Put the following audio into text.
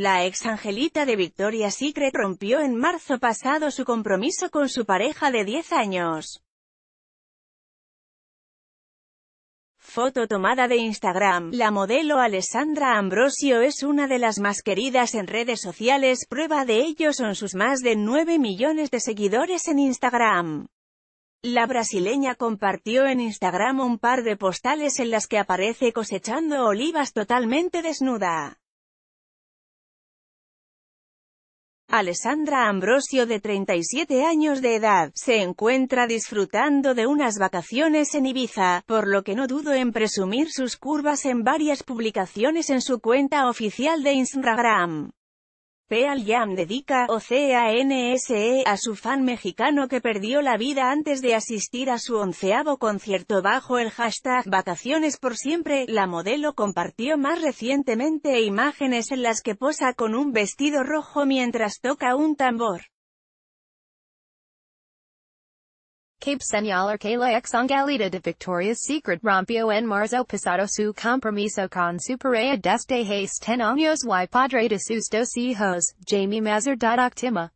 La ex Angelita de Victoria Secret rompió en marzo pasado su compromiso con su pareja de 10 años. Foto tomada de Instagram. La modelo Alessandra Ambrosio es una de las más queridas en redes sociales, prueba de ello son sus más de 9 millones de seguidores en Instagram. La brasileña compartió en Instagram un par de postales en las que aparece cosechando olivas totalmente desnuda. Alessandra Ambrosio de 37 años de edad, se encuentra disfrutando de unas vacaciones en Ibiza, por lo que no dudo en presumir sus curvas en varias publicaciones en su cuenta oficial de Instagram. Pearl Jam dedica OCANSE a su fan mexicano que perdió la vida antes de asistir a su onceavo concierto bajo el hashtag Vacaciones por Siempre. La modelo compartió más recientemente imágenes en las que posa con un vestido rojo mientras toca un tambor. Cape Senyal Arcala Exongalita de Victoria's Secret Rompio en Marzo pasado su compromiso con su pareja desde hace 10 años y padre de sus dos hijos, Jamie Mazur. Octima.